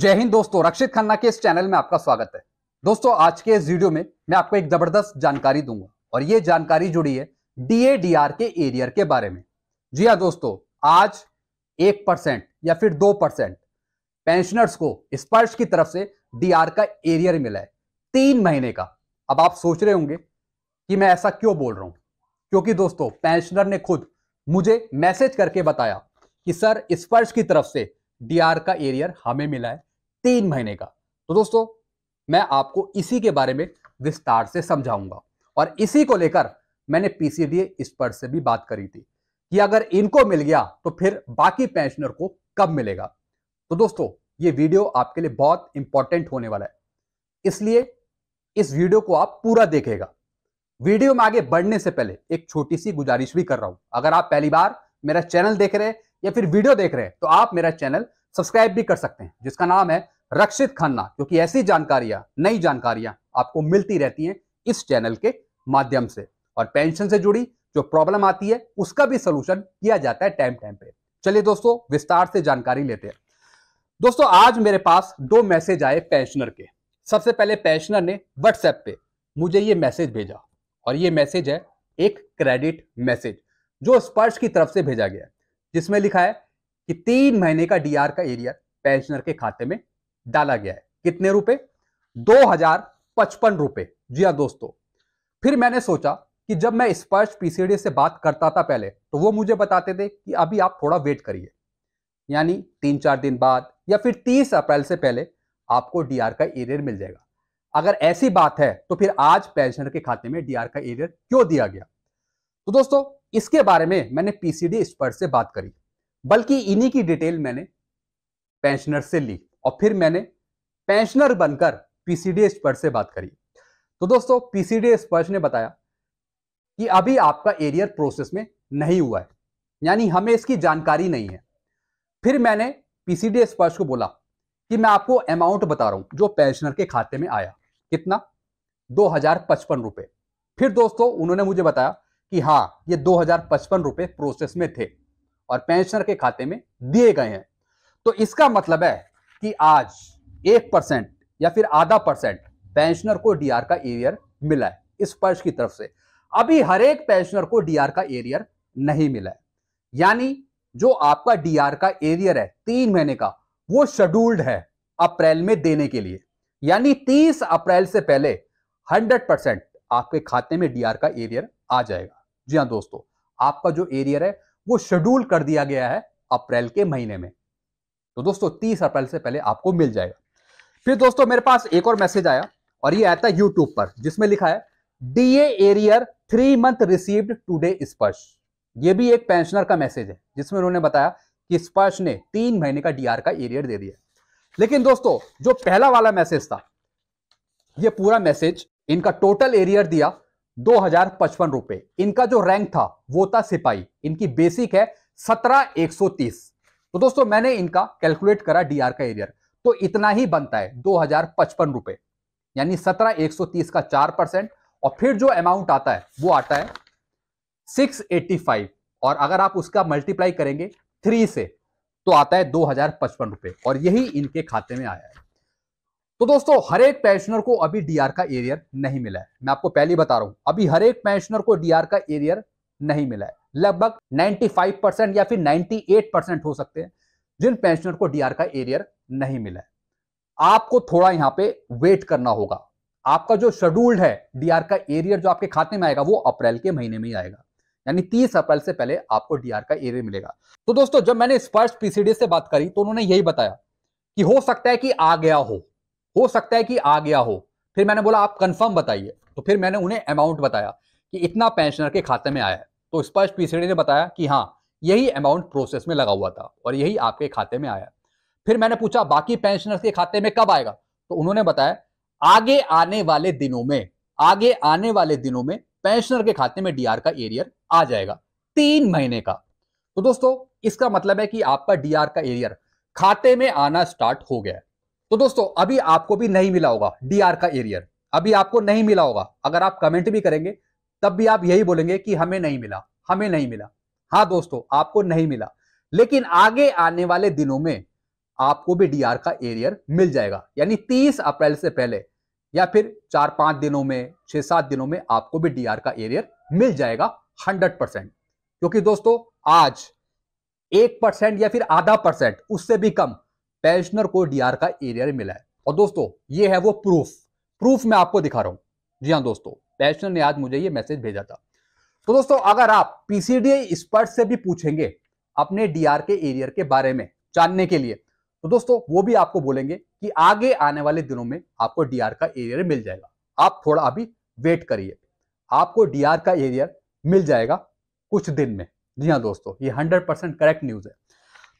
जय हिंद दोस्तों रक्षित खन्ना के इस चैनल में आपका स्वागत है दोस्तों आज के इस वीडियो में मैं आपको एक जबरदस्त जानकारी दूंगा और ये जानकारी जुड़ी है डीएडीआर के एरियर के बारे में जी हाँ दोस्तों आज एक परसेंट या फिर दो परसेंट पेंशनर्स को स्पर्श की तरफ से डीआर का एरियर मिला है तीन महीने का अब आप सोच रहे होंगे कि मैं ऐसा क्यों बोल रहा हूं क्योंकि दोस्तों पेंशनर ने खुद मुझे मैसेज करके बताया कि सर स्पर्श की तरफ से डीआर का एरियर हमें मिला है तीन महीने का तो दोस्तों मैं आपको इसी के बारे में विस्तार से समझाऊंगा और इसी को लेकर मैंने पीसीडीए पर से भी बात करी थी कि अगर इनको मिल गया तो फिर बाकी पेंशनर को कब मिलेगा तो दोस्तों ये वीडियो आपके लिए बहुत इंपॉर्टेंट होने वाला है इसलिए इस वीडियो को आप पूरा देखेगा वीडियो में आगे बढ़ने से पहले एक छोटी सी गुजारिश भी कर रहा हूं अगर आप पहली बार मेरा चैनल देख रहे हैं या फिर वीडियो देख रहे हैं तो आप मेरा चैनल सब्सक्राइब भी कर सकते हैं जिसका नाम है रक्षित खन्ना क्योंकि ऐसी जानकारियां नई जानकारियां आपको मिलती रहती हैं इस चैनल के माध्यम से और पेंशन से जुड़ी जो प्रॉब्लम आती है उसका भी सोल्यूशन किया जाता है टाइम टाइम पे चलिए दोस्तों विस्तार से जानकारी लेते हैं दोस्तों आज मेरे पास दो मैसेज आए पेंशनर के सबसे पहले पेंशनर ने व्हाट्सएप पे मुझे ये मैसेज भेजा और ये मैसेज है एक क्रेडिट मैसेज जो स्पर्श की तरफ से भेजा गया जिसमें लिखा है कि तीन महीने का डीआर का एरियर पेंशनर के खाते में डाला गया है कितने रुपए दो हजार पचपन रुपए जी हाँ दोस्तों फिर मैंने सोचा कि जब मैं स्पर्श पीसीडी से बात करता था पहले तो वो मुझे बताते थे कि अभी आप थोड़ा वेट करिए यानी तीन चार दिन बाद या फिर तीस अप्रैल से पहले आपको डीआर का एरियर मिल जाएगा अगर ऐसी बात है तो फिर आज पेंशनर के खाते में डीआर का एरियर क्यों दिया गया तो दोस्तों इसके बारे में मैंने पीसीडी एक्सपर्ट से बात करी बल्कि इन्हीं की डिटेल मैंने पेंशनर से ली और फिर मैंने पेंशनर बनकर पीसीडी एक्सपर्ट से बात करी तो दोस्तों पीसीडी एक्सपर्ट ने बताया कि अभी आपका एरियर प्रोसेस में नहीं हुआ है यानी हमें इसकी जानकारी नहीं है फिर मैंने पीसीडी एक्सपर्ट को बोला कि मैं आपको अमाउंट बता रहा हूं जो पेंशनर के खाते में आया कितना दो रुपए फिर दोस्तों उन्होंने मुझे बताया कि हाँ ये दो हजार पचपन रुपए प्रोसेस में थे और पेंशनर के खाते में दिए गए हैं तो इसका मतलब है कि आज एक परसेंट या फिर आधा परसेंट पेंशनर को डीआर का एरियर मिला है इस पर्श की तरफ से अभी हर एक पेंशनर को डीआर का एरियर नहीं मिला है यानी जो आपका डीआर का एरियर है तीन महीने का वो शेड्यूल्ड है अप्रैल में देने के लिए यानी 30 अप्रैल से पहले 100 परसेंट आपके खाते में डीआर का एरियर आ जाएगा जी हाँ दोस्तों आपका जो एरियर है वो शेड्यूल कर दिया गया है अप्रैल के महीने में तो दोस्तों तीस अप्रैल से पहले आपको मिल जाएगा फिर दोस्तों मेरे पास एक और मैसेज आया और ये आता है यूट्यूब पर जिसमें लिखा है DA arrear three month received today Sparsh ये भी एक पेंशनर का मैसेज है जिसमें उन्होंने बताया कि स्पर्श ने तीन महीने का डीआर का एरियर दे दिया लेकिन दोस्तों जो पहला वाला मैसेज था ये पूरा मैसेज इनका टोटल एरियर दिया दो हजार पचपन रुपए इनका जो रैंक था वो था सिपाही इनकी बेसिक है सत्रह एक सौ तीस तो दोस्तों मैंने इनका कैलकुलेट करा डीआर का एरियर तो इतना ही बनता है दो हजार पचपन रुपए यानी सत्रह एक सौ तीस का चार परसेंट और फिर जो अमाउंट आता है वो आता है सिक्स एट्टी फाइव और अगर आप उसका मल्टीप्लाई करेंगे थ्री से तो आता है दो हजार पचपन रुपए और यही इनके खाते में आया है तो दोस्तों हर एक पेंशनर को अभी डीआर का एरियर नहीं मिला है मैं आपको पहली बता रहा हूं अभी हर एक पेंशनर को डीआर का एरियर नहीं मिला है लगभग 95 परसेंट या फिर 98 परसेंट हो सकते हैं जिन पेंशनर को डीआर का एरियर नहीं मिला है आपको थोड़ा यहां पे वेट करना होगा आपका जो शेड्यूल्ड है डीआर का एरियर जो आपके खाते में आएगा वो अप्रैल के महीने में ही आएगा यानी तीस अप्रैल से पहले आपको डीआर का एरियर मिलेगा तो दोस्तों जब मैंने स्पर्श पीसीडी से बात करी तो उन्होंने यही बताया कि हो सकता है कि आ गया हो हो सकता है कि आ गया हो फिर मैंने बोला आप कंफर्म बताइए तो फिर मैंने उन्हें अमाउंट बताया कि इतना पेंशनर के खाते में आया है तो स्पष्ट पीसीडी ने बताया कि हाँ यही अमाउंट प्रोसेस में लगा हुआ था और यही आपके खाते में आया फिर मैंने पूछा बाकी पेंशनर के खाते में कब आएगा तो उन्होंने बताया आगे आने वाले दिनों में आगे आने वाले दिनों में पेंशनर के खाते में डीआर का एरियर आ जाएगा तीन महीने का तो दोस्तों इसका मतलब है कि आपका डीआर का एरियर खाते में आना स्टार्ट हो गया तो दोस्तों अभी आपको भी नहीं मिला होगा डीआर का एरियर अभी आपको नहीं मिला होगा अगर आप कमेंट भी करेंगे तब भी आप यही बोलेंगे कि हमें नहीं मिला हमें नहीं मिला हाँ दोस्तों आपको नहीं मिला लेकिन आगे आने वाले दिनों में आपको भी डीआर का एरियर मिल जाएगा यानी तीस अप्रैल से पहले या फिर चार पांच दिनों में छह सात दिनों में आपको भी डीआर का एरियर मिल जाएगा हंड्रेड परसेंट क्योंकि दोस्तों आज एक परसेंट या फिर आधा परसेंट उससे भी कम पेंशनर को डीआर का एरियर मिला है और दोस्तों ये है वो प्रूफ प्रूफ मैं आपको दिखा रहा हूं जी हाँ दोस्तों पेंशनर ने आज मुझे ये मैसेज भेजा था तो दोस्तों अगर आप पीसीडीए एक्सपर्ट से भी पूछेंगे अपने डीआर के एरियर के बारे में जानने के लिए तो दोस्तों वो भी आपको बोलेंगे कि आगे आने वाले दिनों में आपको डीआर का एरियर मिल जाएगा आप थोड़ा अभी वेट करिए आपको डीआर का एरियर मिल जाएगा कुछ दिन में जी हाँ दोस्तों ये हंड्रेड परसेंट करेक्ट न्यूज है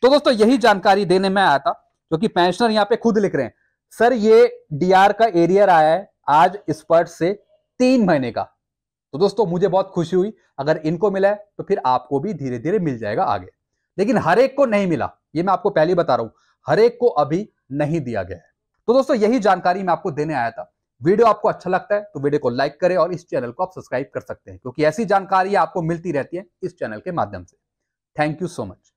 तो दोस्तों यही जानकारी देने में आया था क्योंकि पेंशनर यहाँ पे खुद लिख रहे हैं सर ये डीआर का एरियर आया है आज स्पर्ट से तीन महीने का तो दोस्तों मुझे बहुत खुशी हुई अगर इनको मिला है तो फिर आपको भी धीरे धीरे मिल जाएगा आगे लेकिन हर एक को नहीं मिला ये मैं आपको पहले बता रहा हूं हर एक को अभी नहीं दिया गया है तो दोस्तों यही जानकारी मैं आपको देने आया था वीडियो आपको अच्छा लगता है तो वीडियो को लाइक करें और इस चैनल को आप सब्सक्राइब कर सकते हैं क्योंकि ऐसी जानकारी आपको मिलती रहती है इस चैनल के माध्यम से थैंक यू सो मच